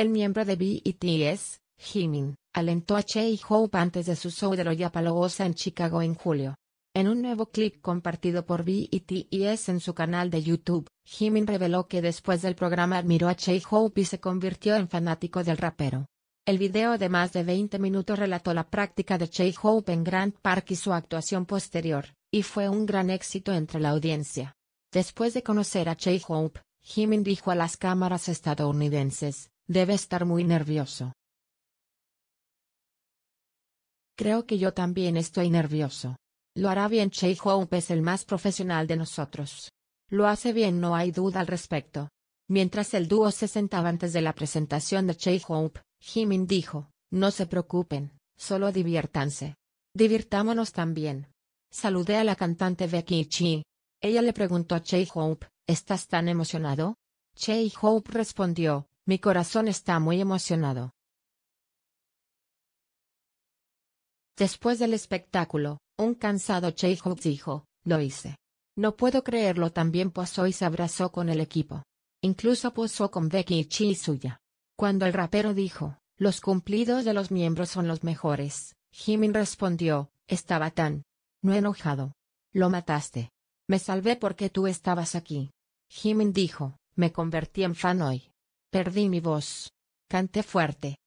El miembro de BTS, e Jimin, alentó a Che Hope antes de su show de Lollapalooza en Chicago en julio. En un nuevo clip compartido por BTS e en su canal de YouTube, Jimin reveló que después del programa admiró a Che Hope y se convirtió en fanático del rapero. El video de más de 20 minutos relató la práctica de Che Hope en Grand Park y su actuación posterior, y fue un gran éxito entre la audiencia. Después de conocer a Che Hope, Jimin dijo a las cámaras estadounidenses, debe estar muy nervioso. Creo que yo también estoy nervioso. Lo hará bien Chei Hope es el más profesional de nosotros. Lo hace bien no hay duda al respecto. Mientras el dúo se sentaba antes de la presentación de Chei Hope, Jimin dijo, no se preocupen, solo diviértanse. Divirtámonos también. Saludé a la cantante Becky Chi. Ella le preguntó a Chei Hope, ¿Estás tan emocionado? Chey Hope respondió, mi corazón está muy emocionado. Después del espectáculo, un cansado Chey Hope dijo, lo hice. No puedo creerlo también posó y se abrazó con el equipo. Incluso posó con Becky y Chi suya. Cuando el rapero dijo, los cumplidos de los miembros son los mejores, Jimin respondió, estaba tan. No enojado. Lo mataste. Me salvé porque tú estabas aquí. Jimin dijo, me convertí en fan hoy. Perdí mi voz. Canté fuerte,